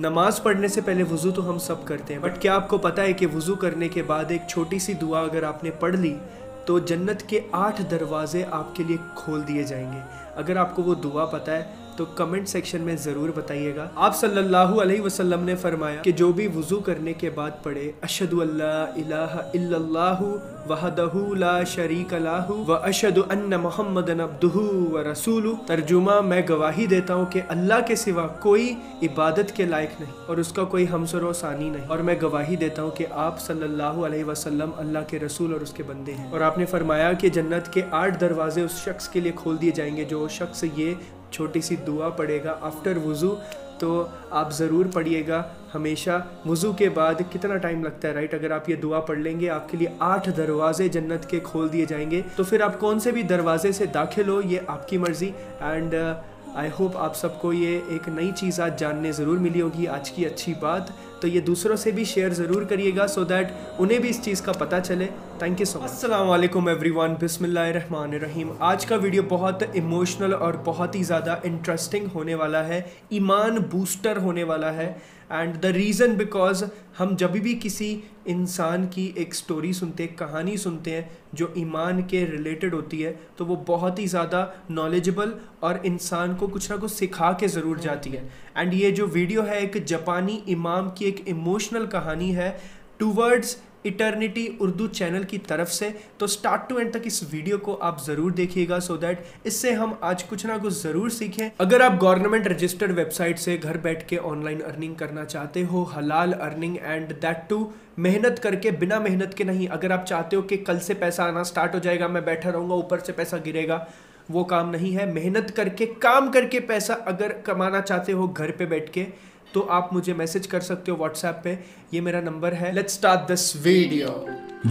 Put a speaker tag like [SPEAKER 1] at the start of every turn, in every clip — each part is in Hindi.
[SPEAKER 1] नमाज पढ़ने से पहले वज़ू तो हम सब करते हैं बट क्या आपको पता है कि वज़ू करने के बाद एक छोटी सी दुआ अगर आपने पढ़ ली तो जन्नत के आठ दरवाज़े आपके लिए खोल दिए जाएंगे अगर आपको वो दुआ पता है तो कमेंट सेक्शन में ज़रूर बताइएगा आप सल्लल्लाहु अलैहि वसल्लम ने फरमाया कि जो भी वज़ू करने के बाद पढ़े अशद वहदहू व अशद मोहम्मद तर्जुमा मैं गवाही देता हूँ कि अल्लाह के सिवा कोई इबादत के लायक नहीं और उसका कोई हमसर वसानी नहीं और मैं गवाही देता हूँ कि आप सल्लल्लाहु अलैहि वसल्लम अल्लाह के रसूल और उसके बंदे हैं और आपने फरमाया कि जन्नत के आठ दरवाजे उस शख्स के लिए खोल दिए जाएंगे जो शख्स ये छोटी सी दुआ पड़ेगा आफ्टर वज़ू तो आप ज़रूर पढ़िएगा हमेशा वज़ू के बाद कितना टाइम लगता है राइट अगर आप ये दुआ पढ़ लेंगे आपके लिए आठ दरवाजे जन्नत के खोल दिए जाएंगे तो फिर आप कौन से भी दरवाजे से दाखिल हो ये आपकी मर्ज़ी एंड आई होप आप सबको ये एक नई चीज़ आज जानने ज़रूर मिली होगी आज की अच्छी बात तो ये दूसरों से भी शेयर ज़रूर करिएगा सो दैट उन्हें भी इस चीज़ का पता चले थैंक यू सो मच असलम एवरी वन बिसमीम आज का वीडियो बहुत इमोशनल और बहुत ही ज़्यादा इंटरेस्टिंग होने वाला है ईमान बूस्टर होने वाला है एंड द रीज़न बिकॉज हम जब भी किसी इंसान की एक स्टोरी सुनते हैं कहानी सुनते हैं जो ईमान के रिलेटेड होती है तो वो बहुत ही ज़्यादा नॉलेजेबल और इंसान को कुछ ना कुछ सिखा के ज़रूर जाती है एंड ये जो वीडियो है एक जापानी इमाम की एक इमोशनल कहानी है टूवर्ड्स इटर्निटी उर्दू चैनल की तरफ से तो स्टार्ट टू एंड तक इस वीडियो को आप ज़रूर देखिएगा सो दैट इससे हम आज कुछ ना कुछ ज़रूर सीखें अगर आप गवर्नमेंट रजिस्टर्ड वेबसाइट से घर बैठ के ऑनलाइन अर्निंग करना चाहते हो हलाल अर्निंग एंड दैट टू मेहनत करके बिना मेहनत के नहीं अगर आप चाहते हो कि कल से पैसा आना स्टार्ट हो जाएगा मैं बैठा रहूंगा ऊपर से पैसा गिरेगा वो काम नहीं है मेहनत करके काम करके पैसा अगर कमाना चाहते हो घर पे बैठ के तो आप मुझे मैसेज कर सकते हो व्हाट्सएप पे ये मेरा नंबर है लेट्स स्टार्ट दिस वीडियो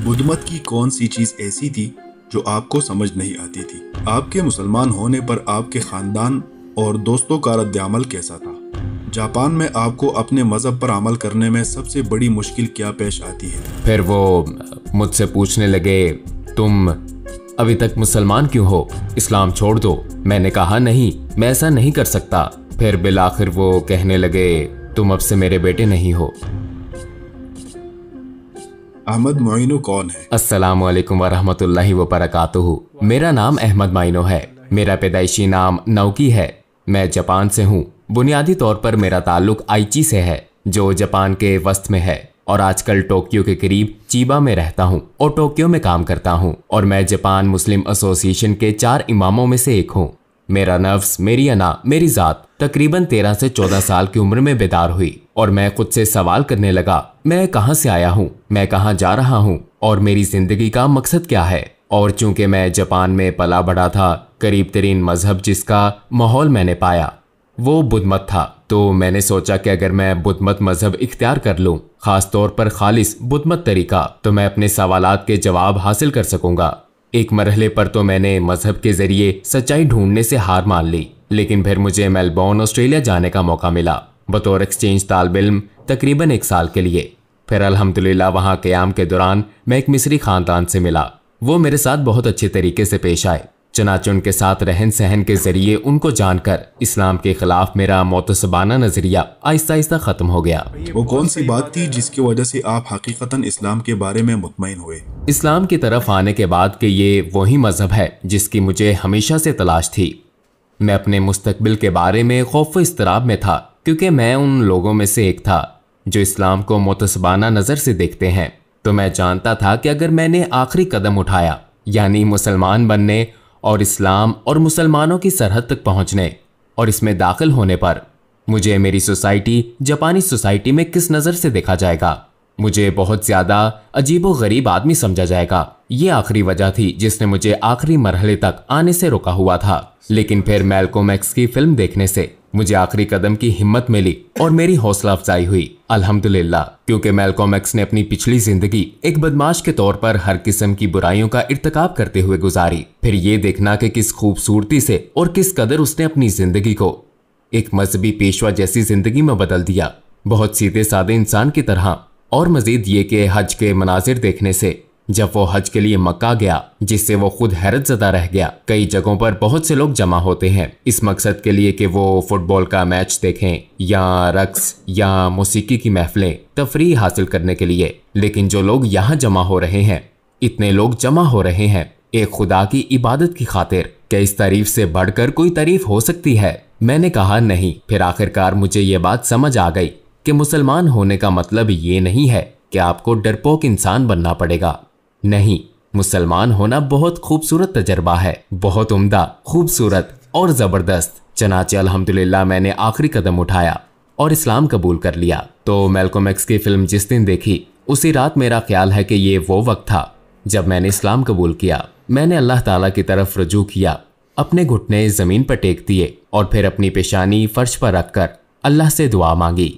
[SPEAKER 2] बुद्धमत की कौन सी चीज ऐसी थी जो आपको समझ नहीं आती थी आपके मुसलमान होने पर आपके खानदान और दोस्तों का रद्द अमल कैसा था जापान में आपको अपने मज़हब पर अमल करने में सबसे बड़ी मुश्किल क्या पेश आती
[SPEAKER 3] है फिर वो मुझसे पूछने लगे तुम अभी तक मुसलमान क्यों हो इस्लाम छोड़ दो मैंने कहा नहीं मैं ऐसा नहीं कर सकता फिर बिल आखिर वो कहने लगे तुम अब से मेरे बेटे नहीं हो अहमद मोइनो कौन है अस्सलाम वालेकुम वरहमतुल्लाहि व बरकातुहू मेरा नाम अहमद माइनो है मेरा पैदाइशी नाम नौकी है मैं जापान से हूँ बुनियादी तौर पर मेरा ताल्लुक आईची से है जो जापान के वस्त में है और आजकल टोक्यो के करीब चीबा में रहता हूँ और टोक्यो में काम करता हूँ और मैं जापान मुस्लिम एसोसिएशन के चार इमामों में से एक हूँ मेरा नफ्स मेरी अना मेरी जात तकरीबन तेरह से चौदह साल की उम्र में बेदार हुई और मैं खुद से सवाल करने लगा मैं कहाँ से आया हूँ मैं कहाँ जा रहा हूँ और मेरी जिंदगी का मकसद क्या है और चूंकि मैं जापान में पला बढ़ा था करीब तरीन मजहब जिसका माहौल मैंने पाया वो बुद्ध मत था तो मैंने सोचा कि अगर मैं बुद्ध मत मजहब इख्तियार कर लूँ खास तौर पर खालिस मत तरीका तो मैं अपने सवाल के जवाब हासिल कर सकूंगा एक मरहले पर तो मैंने मजहब के जरिए सच्चाई ढूंढने से हार मान ली लेकिन फिर मुझे मेलबोर्न ऑस्ट्रेलिया जाने का मौका मिला बतौर एक्सचेंज तालब इम तकरीबन एक साल के लिए फिर अलहमदिल्ला वहाँ क्याम के दौरान मैं एक मिसरी ख़ानदान से मिला वो मेरे साथ बहुत अच्छे तरीके से पेश आए चनाचे उनके साथ रहन सहन के जरिए उनको जानकर इस्लाम के खिलाफ मेरा मोतसबाना नजरिया आहिस्ता आहिस्ता खत्म हो गया
[SPEAKER 2] वो कौन सी बात थी जिसकी वजह से आप हकीकता इस्लाम के बारे में मुतमिन हुए
[SPEAKER 3] इस्लाम की तरफ आने के बाद के ये वही मजहब है जिसकी मुझे हमेशा से तलाश थी मैं अपने मुस्तबिल के बारे में खौफ इसतराब में था क्योंकि मैं उन लोगों में से एक था जो इस्लाम को मोतसबाना नज़र से देखते हैं तो मैं जानता था कि अगर मैंने आखिरी कदम उठाया यानी मुसलमान बनने और इस्लाम और मुसलमानों की सरहद तक पहुंचने और इसमें दाखिल होने पर मुझे मेरी सोसाइटी जापानी सोसाइटी में किस नज़र से देखा जाएगा मुझे बहुत ज़्यादा अजीब व गरीब आदमी समझा जाएगा ये आखिरी वजह थी जिसने मुझे आखिरी मरहले तक आने से रोका हुआ था लेकिन फिर मेलकोमैक्स की फिल्म देखने से मुझे आखिरी कदम की हिम्मत मिली और मेरी हौसला अफजाई हुई अल्हम्दुलिल्लाह क्योंकि मेलकॉम एक्स ने अपनी पिछली जिंदगी एक बदमाश के तौर पर हर किस्म की बुराइयों का इरतकाब करते हुए गुजारी फिर ये देखना कि किस खूबसूरती से और किस कदर उसने अपनी जिंदगी को एक मजहबी पेशवा जैसी जिंदगी में बदल दिया बहुत सीधे साधे इंसान की तरह और मजीद ये के हज के मनाजिर देखने से जब वो हज के लिए मक्का गया जिससे वो खुद हैरत ज़दा रह गया कई जगहों पर बहुत से लोग जमा होते हैं इस मकसद के लिए कि वो फुटबॉल का मैच देखें या रक्स या मौसीकी की महफिलें तफरी हासिल करने के लिए लेकिन जो लोग यहाँ जमा हो रहे हैं इतने लोग जमा हो रहे हैं एक खुदा की इबादत की खातिर क्या इस तारीफ से बढ़कर कोई तारीफ हो सकती है मैंने कहा नहीं फिर आखिरकार मुझे ये बात समझ आ गई कि मुसलमान होने का मतलब ये नहीं है कि आपको डरपोक इंसान बनना पड़ेगा नहीं मुसलमान होना बहुत खूबसूरत तजर्बा है बहुत उम्दा खूबसूरत और ज़बरदस्त चनाचे अल्हम्दुलिल्लाह मैंने आखिरी कदम उठाया और इस्लाम कबूल कर लिया तो मेलकोम की फिल्म जिस दिन देखी उसी रात मेरा ख्याल है कि ये वो वक्त था जब मैंने इस्लाम कबूल किया मैंने अल्लाह ताला की तरफ रजू किया अपने घुटने ज़मीन पर टेक दिए और फिर अपनी पेशानी फर्श पर रखकर अल्लाह से दुआ मांगी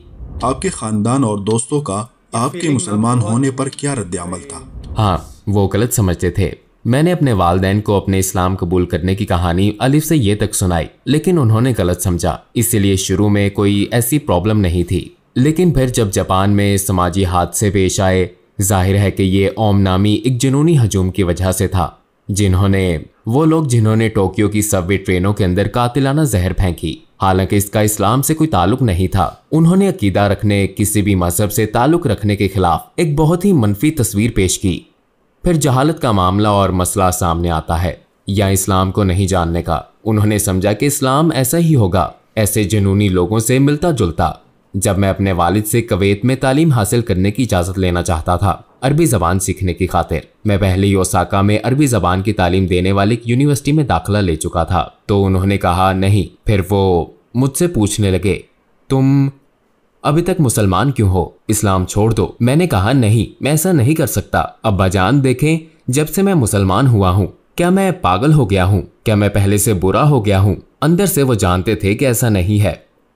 [SPEAKER 2] आपके खानदान और दोस्तों का आपके मुसलमान होने पर क्या रद्द अमल था
[SPEAKER 3] हाँ वो गलत समझते थे मैंने अपने वालदेन को अपने इस्लाम कबूल करने की कहानी अलिफ से ये तक सुनाई लेकिन उन्होंने गलत समझा इसीलिए शुरू में कोई ऐसी प्रॉब्लम नहीं थी लेकिन फिर जब जापान में समाजी हादसे पेश आए जाहिर है कि ये ओम नामी एक जुनूनी हजूम की वजह से था जिन्होंने वो लोग जिन्होंने टोक्यो की सब्वे ट्रेनों के अंदर कातिलाना जहर फेंकी हालांकि इसका इस्लाम से कोई ताल्लुक नहीं था उन्होंने अकीदा रखने किसी भी मजहब से ताल्लुक रखने के खिलाफ एक बहुत ही मनफी तस्वीर पेश की फिर जहालत का मामला और मसला सामने आता है या इस्लाम को नहीं जानने का उन्होंने समझा कि इस्लाम ऐसा ही होगा ऐसे जुनूनी लोगों से मिलता जुलता जब मैं अपने वालिद से कवैत में तालीम हासिल करने की इजाज़त लेना चाहता था अरबी ज़बान सीखने की खातिर मैं पहले योसाका में अरबी ज़बान की तालीम देने वाली यूनिवर्सिटी में दाखिला ले चुका था तो उन्होंने कहा नहीं फिर वो मुझसे पूछने लगे तुम अभी तक मुसलमान क्यों हो इस्लाम छोड़ दो मैंने कहा नहीं मैं ऐसा नहीं कर सकता अब्बा जान देखें जब से मैं मुसलमान हुआ हूँ क्या मैं पागल हो गया हूँ क्या मैं पहले से बुरा हो गया हूँ अंदर से वो जानते थे कि ऐसा नहीं है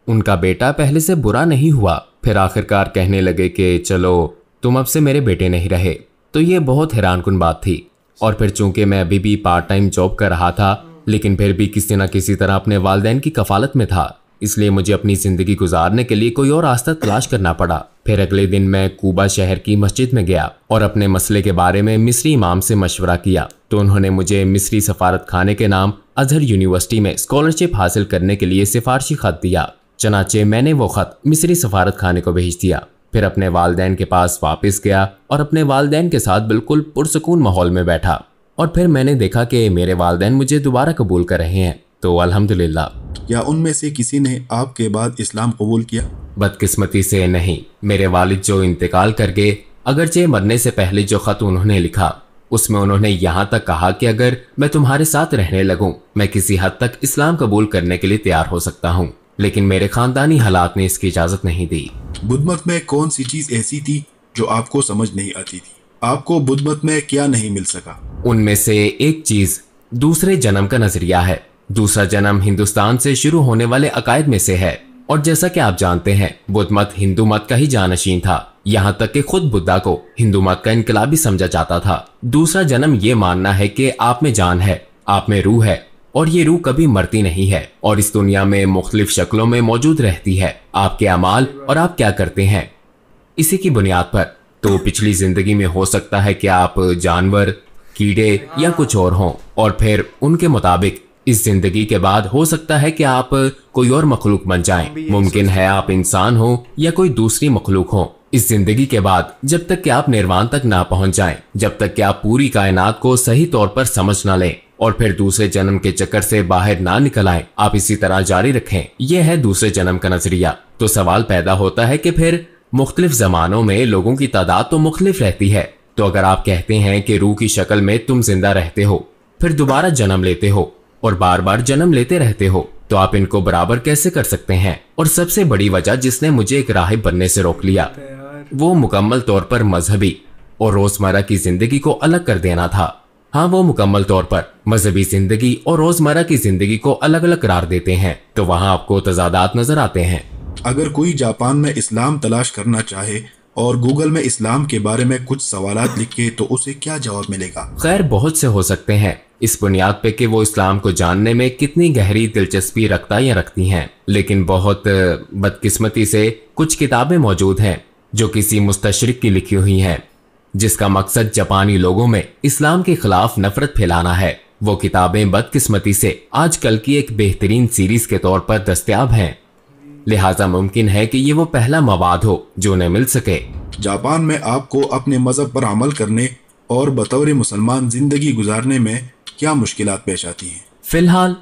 [SPEAKER 3] उनका बेटा पहले से बुरा नहीं हुआ फिर आखिरकार कहने लगे कि चलो तुम अब से मेरे बेटे नहीं रहे तो ये बहुत हैरानकुन बात थी और फिर चूंकि मैं अभी भी पार्ट टाइम जॉब कर रहा था लेकिन फिर भी किसी न किसी तरह अपने वालदेन की कफालत में था इसलिए मुझे अपनी ज़िंदगी गुजारने के लिए कोई और रास्ता तलाश करना पड़ा फिर अगले दिन मैं कूबा शहर की मस्जिद में गया और अपने मसले के बारे में मिस्री इमाम से मशवरा किया तो उन्होंने मुझे मिस्री सफारत खाने के नाम अजहर यूनिवर्सिटी में स्कॉलरशिप हासिल करने के लिए सिफारशी खत दिया चनाचे मैंने वो ख़त मिस्री सफारत खाने को भेज दिया फिर अपने वालदेन के पास वापस गया और अपने वालदेन के साथ बिल्कुल पुरसकून माहौल में बैठा और फिर मैंने देखा कि मेरे वालदेन मुझे दोबारा कबूल कर रहे हैं तो अल्हम्दुलिल्लाह क्या उनमें से किसी ने आपके बाद इस्लाम कबूल किया बदकिस्मती से नहीं मेरे वालिद जो इंतकाल कर गए अगरचे मरने से पहले जो ख़त उन्होंने लिखा उसमें उन्होंने यहाँ तक कहा कि अगर मैं तुम्हारे साथ रहने लगूँ मैं किसी हद तक इस्लाम कबूल करने के लिए तैयार हो सकता हूँ लेकिन मेरे खानदानी हालात ने इसकी इजाजत नहीं दी
[SPEAKER 2] बुद्धमत में कौन सी चीज ऐसी थी जो आपको समझ नहीं आती थी आपको बुद्धमत में क्या नहीं मिल सका
[SPEAKER 3] उनमें से एक चीज दूसरे जन्म का नजरिया है दूसरा जन्म हिंदुस्तान से शुरू होने वाले अकायद में से है और जैसा कि आप जानते हैं बुद्ध मत हिंदू मत का ही जानशीन था यहाँ तक कि खुद बुद्धा को हिंदू मत का इनकलाबी समझा जाता था दूसरा जन्म ये मानना है कि आप में जान है आप में रूह है और ये रूह कभी मरती नहीं है और इस दुनिया में मुख्तलिफ शक्लों में मौजूद रहती है आपके अमाल और आप क्या करते हैं इसी की बुनियाद पर तो पिछली जिंदगी में हो सकता है कि आप जानवर कीड़े या कुछ और हों और फिर उनके मुताबिक इस जिंदगी के बाद हो सकता है कि आप कोई और मखलूक बन जाएं। मुमकिन है आप इंसान हो या कोई दूसरी मखलूक हो इस जिंदगी के बाद जब तक कि आप निर्वाण तक ना पहुंच जाएं, जब तक कि आप पूरी कायनात को सही तौर पर समझ ना लें और फिर दूसरे जन्म के चक्कर से बाहर ना निकल आए आप इसी तरह जारी रखें यह है दूसरे जन्म का नजरिया तो सवाल पैदा होता है कि फिर मुख्तलिफ जमानों में लोगों की तादाद तो मुख्तलिफ रहती है तो अगर आप कहते हैं कि रूह की शक्ल में तुम जिंदा रहते हो फिर दोबारा जन्म लेते हो और बार बार जन्म लेते रहते हो तो आप इनको बराबर कैसे कर सकते हैं और सबसे बड़ी वजह जिसने मुझे एक राहिब बनने से रोक लिया वो मुकम्मल तौर पर मजहबी और रोजमर्रा की जिंदगी को अलग कर देना था हाँ वो मुकम्मल तौर पर मजहबी जिंदगी और रोजमर्रा की जिंदगी को अलग अलग करार देते हैं तो वहाँ आपको तजादात नजर आते हैं
[SPEAKER 2] अगर कोई जापान में इस्लाम तलाश करना चाहे और गूगल में इस्लाम के बारे में कुछ सवाल लिखे तो उसे क्या
[SPEAKER 3] जवाब मिलेगा खैर बहुत से हो सकते हैं इस बुनियाद पे कि वो इस्लाम को जानने में कितनी गहरी दिलचस्पी रखता या रखती हैं लेकिन बहुत बदकिस्मती से कुछ किताबें मौजूद हैं जो किसी मुस्तशरक की लिखी हुई हैं जिसका मकसद जापानी लोगों में इस्लाम के खिलाफ नफरत फैलाना है वो किताबें बदकिस्मती से आजकल की एक बेहतरीन सीरीज के तौर पर दस्तियाब हैं लिहाजा मुमकिन है कि ये वो पहला मवाद हो जो उन्हें मिल सके
[SPEAKER 2] जापान में आपको अपने मजहब पर अमल करने और बतौर मुसलमान जिंदगी गुजारने में क्या मुश्किल पेश आती हैं
[SPEAKER 3] फिलहाल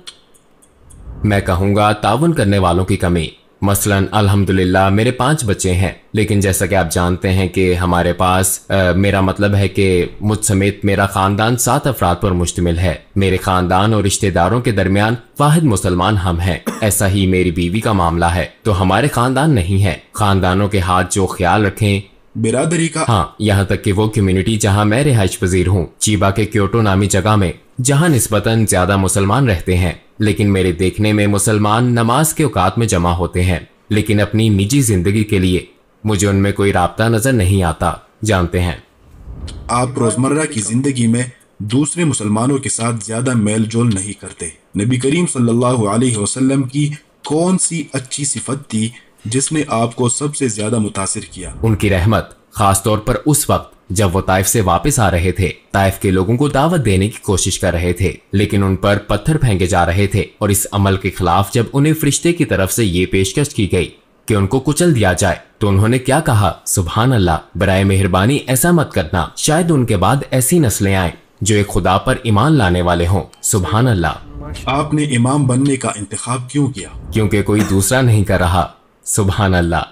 [SPEAKER 3] मैं कहूँगा ताउन करने वालों की कमी मसलन अल्हम्दुलिल्लाह मेरे पांच बच्चे हैं लेकिन जैसा कि आप जानते हैं कि हमारे पास आ, मेरा मतलब है कि मुझ समेत मेरा ख़ानदान सात अफराद पर मुश्तमिल है मेरे ख़ानदान और रिश्तेदारों के दरमियान वाहिद मुसलमान हम हैं ऐसा ही मेरी बीवी का मामला है तो हमारे ख़ानदान नहीं है ख़ानदानों के हाथ जो ख्याल रखे बिरादरी का हाँ यहाँ तक कि वो कम्युनिटी जहाँ मैं रिहाइश पजीर हूँ चीबा के क्योटो नामी जगह में जहाँ नस्बता ज्यादा मुसलमान रहते हैं लेकिन मेरे देखने में मुसलमान नमाज के औकात में जमा होते हैं लेकिन अपनी निजी जिंदगी के लिए मुझे उनमें कोई रहा नजर नहीं आता जानते हैं
[SPEAKER 2] आप रोजमर्रा की जिंदगी में दूसरे मुसलमानों के साथ ज्यादा मेल जोल नहीं करते नबी करीम सल्लल्लाहु अलैहि वसल्लम की कौन सी अच्छी सिफत थी जिसने आपको सबसे ज्यादा
[SPEAKER 3] मुतासर किया उनकी रहमत खास तौर पर उस वक्त जब वो ताइफ से वापस आ रहे थे ताइफ के लोगों को दावत देने की कोशिश कर रहे थे लेकिन उन पर पत्थर फेंके जा रहे थे और इस अमल के खिलाफ जब उन्हें फरिश्ते की तरफ से ये पेशकश की गई कि उनको कुचल दिया जाए तो उन्होंने क्या कहा सुबहान अल्लाह बरए मेहरबानी ऐसा मत करना शायद उनके बाद ऐसी नस्लें आए जो एक खुदा पर ईमान लाने वाले हों सुबहान अल्लाह
[SPEAKER 2] आपने इमाम बनने
[SPEAKER 3] का इंतखब क्यों किया क्योंकि कोई दूसरा नहीं कर रहा सुबहान अल्लाह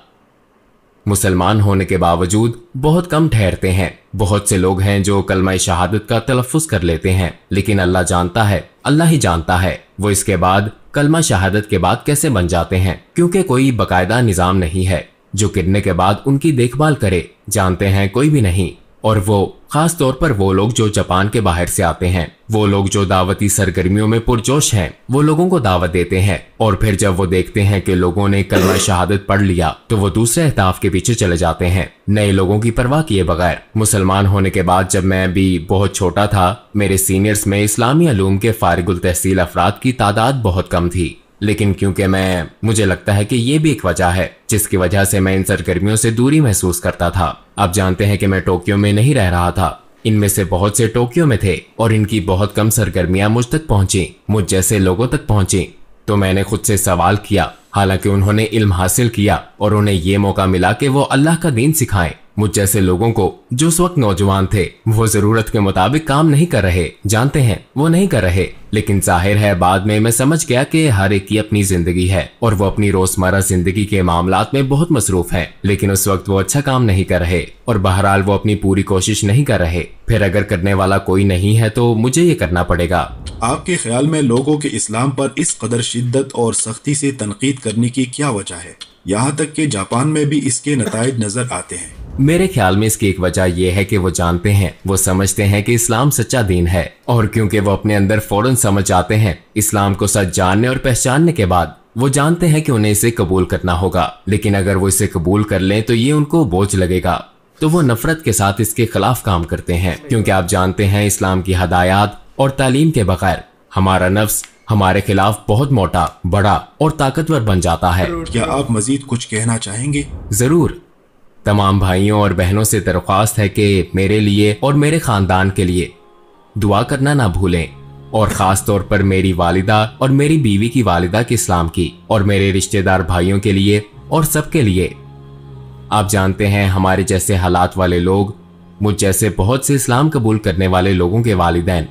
[SPEAKER 3] मुसलमान होने के बावजूद बहुत कम ठहरते हैं बहुत से लोग हैं जो कलमा शहादत का तलफ़ कर लेते हैं लेकिन अल्लाह जानता है अल्लाह ही जानता है वो इसके बाद कलमा शहादत के बाद कैसे बन जाते हैं क्योंकि कोई बकायदा निज़ाम नहीं है जो गिरने के बाद उनकी देखभाल करे जानते हैं कोई भी नहीं और वो खास तौर पर वो लोग जो जापान के बाहर से आते हैं वो लोग जो दावती सरगर्मियों में पुरजोश हैं वो लोगों को दावत देते हैं और फिर जब वो देखते हैं कि लोगों ने कलमा शहादत पढ़ लिया तो वो दूसरे अहताफ के पीछे चले जाते हैं नए लोगों की परवाह किए बगैर मुसलमान होने के बाद जब मैं भी बहुत छोटा था मेरे सीनियर्स में इस्लामी अलूम के फारिगुल तहसील अफराद की तादाद बहुत कम थी लेकिन क्योंकि मैं मुझे लगता है कि ये भी एक वजह है जिसकी वजह से मैं इन सरगर्मियों से दूरी महसूस करता था आप जानते हैं कि मैं टोक्यो में नहीं रह रहा था इनमें से बहुत से टोक्यो में थे और इनकी बहुत कम सरगर्मियां मुझ तक पहुंची मुझ जैसे लोगों तक पहुंची तो मैंने खुद से सवाल किया हालांकि उन्होंने इल्म हासिल किया और उन्हें ये मौका मिला कि वो अल्लाह का दीन सिखाएं मुझ जैसे लोगों को जो उस वक्त नौजवान थे वो जरूरत के मुताबिक काम नहीं कर रहे जानते हैं वो नहीं कर रहे लेकिन जाहिर है बाद में मैं समझ गया कि हर एक की अपनी जिंदगी है और वो अपनी रोजमर्रा जिंदगी के मामला में बहुत मसरूफ है लेकिन उस वक्त वो अच्छा काम नहीं कर रहे और बहरहाल वो अपनी पूरी कोशिश नहीं कर रहे फिर अगर करने वाला कोई नहीं है तो मुझे ये करना पड़ेगा
[SPEAKER 2] आपके ख्याल में लोगों के इस्लाम पर इस कदर शिद्दत और सख्ती से तनकीद करने की क्या वजह है यहाँ तक के जापान में भी इसके नतज
[SPEAKER 3] नजर आते हैं मेरे ख्याल में इसकी एक वजह यह है कि वो जानते हैं वो समझते हैं कि इस्लाम सच्चा दीन है और क्योंकि वो अपने अंदर फौरन समझ आते हैं इस्लाम को सच जानने और पहचानने के बाद वो जानते हैं कि उन्हें इसे कबूल करना होगा लेकिन अगर वो इसे कबूल कर लें तो ये उनको बोझ लगेगा तो वो नफरत के साथ इसके खिलाफ काम करते हैं क्योंकि आप जानते हैं इस्लाम की हदायत और तालीम के बगैर हमारा नफ्स हमारे खिलाफ बहुत मोटा बड़ा और ताकतवर बन जाता है क्या आप मजीद कुछ कहना चाहेंगे जरूर तमाम भाइयों और बहनों से दरख्वास्त है कि मेरे लिए और मेरे खानदान के लिए दुआ करना ना भूलें और ख़ास तौर पर मेरी वालिदा और मेरी बीवी की वालिदा के इस्लाम की और मेरे रिश्तेदार भाइयों के लिए और सबके लिए आप जानते हैं हमारे जैसे हालात वाले लोग मुझ जैसे बहुत से इस्लाम कबूल करने वाले लोगों के वालदेन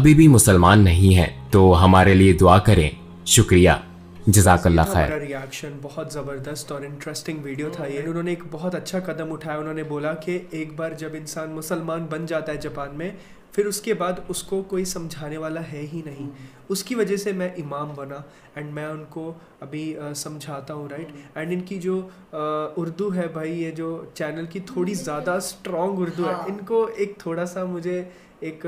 [SPEAKER 3] अभी भी मुसलमान नहीं हैं तो हमारे लिए दुआ करें शुक्रिया जजाकल्ला खैर
[SPEAKER 1] रिएक्शन बहुत ज़बरदस्त और इंटरेस्टिंग वीडियो था ये उन्होंने एक बहुत अच्छा कदम उठाया उन्होंने बोला कि एक बार जब इंसान मुसलमान बन जाता है जापान में फिर उसके बाद उसको कोई समझाने वाला है ही नहीं उसकी वजह से मैं इमाम बना एंड मैं उनको अभी समझाता हूँ राइट एंड इनकी जो उर्दू है भाई ये जो चैनल की थोड़ी ज़्यादा स्ट्रॉन्ग उर्दू है हाँ। इनको एक थोड़ा सा मुझे एक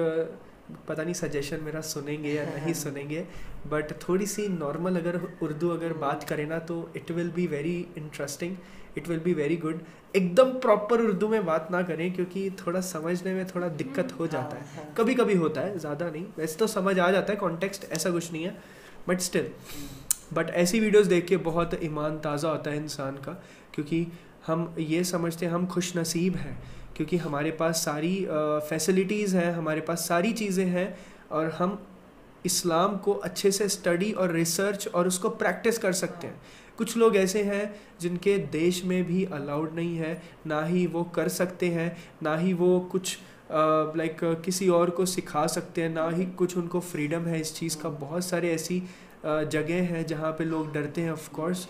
[SPEAKER 1] पता नहीं सजेशन मेरा सुनेंगे या नहीं सुनेंगे बट थोड़ी सी नॉर्मल अगर उर्दू अगर बात करें ना तो it will be very interesting it will be very good एकदम प्रॉपर उर्दू में बात ना करें क्योंकि थोड़ा समझने में थोड़ा दिक्कत हो हम्म, जाता हाँ, है हाँ। कभी कभी होता है ज़्यादा नहीं वैसे तो समझ आ जाता है कॉन्टेक्स्ट ऐसा कुछ नहीं है बट स्टिल बट ऐसी वीडियोस देख के बहुत ईमान ताज़ा होता है इंसान का क्योंकि हम ये समझते हैं हम खुश नसीब हैं क्योंकि हमारे पास सारी फैसिलिटीज़ हैं हमारे पास सारी चीज़ें हैं और हम इस्लाम को अच्छे से स्टडी और रिसर्च और उसको प्रैक्टिस कर सकते हैं कुछ लोग ऐसे हैं जिनके देश में भी अलाउड नहीं है ना ही वो कर सकते हैं ना ही वो कुछ लाइक like, किसी और को सिखा सकते हैं ना ही कुछ उनको फ्रीडम है इस चीज़ का बहुत सारे ऐसी जगह हैं जहाँ पे लोग डरते हैं ऑफ कोर्स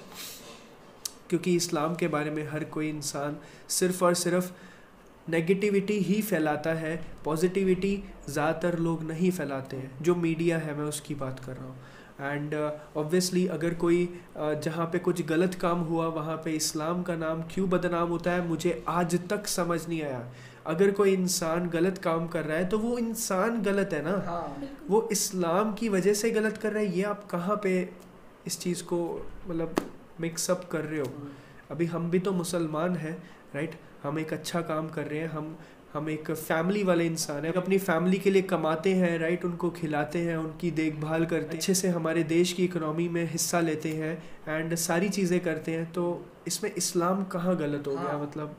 [SPEAKER 1] क्योंकि इस्लाम के बारे में हर कोई इंसान सिर्फ़ और सिर्फ़ नेगेटिविटी ही फैलाता है पॉजिटिविटी ज़्यादातर लोग नहीं फैलाते हैं जो मीडिया है मैं उसकी बात कर रहा हूँ एंड ऑब्वियसली uh, अगर कोई uh, जहाँ पे कुछ गलत काम हुआ वहाँ पे इस्लाम का नाम क्यों बदनाम होता है मुझे आज तक समझ नहीं आया अगर कोई इंसान गलत काम कर रहा है तो वो इंसान गलत है ना हाँ। वो इस्लाम की वजह से गलत कर रहा है ये आप कहाँ पे इस चीज़ को मतलब मिक्सअप कर रहे हो हाँ। अभी हम भी तो मुसलमान हैं राइट हम एक अच्छा काम कर रहे हैं हम हम एक फैमिली वाले इंसान हैं अपनी फैमिली के लिए कमाते हैं राइट उनको खिलाते हैं उनकी देखभाल करते हैं अच्छे से हमारे देश की इकोनॉमी में हिस्सा लेते हैं एंड सारी चीज़ें करते हैं तो इसमें इस्लाम कहाँ गलत हो गया हाँ। मतलब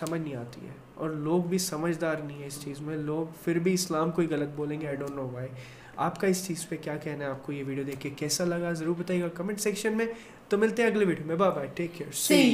[SPEAKER 1] समझ नहीं आती है और लोग भी समझदार नहीं है इस चीज़ में लोग फिर भी इस्लाम को ही गलत बोलेंगे आई डोंट नो वाई आपका इस चीज़ पे क्या कहना है आपको ये वीडियो देख के कैसा लगा ज़रूर बताइएगा कमेंट सेक्शन में तो मिलते हैं अगले वीडियो में बाय बाय टेक केयर सी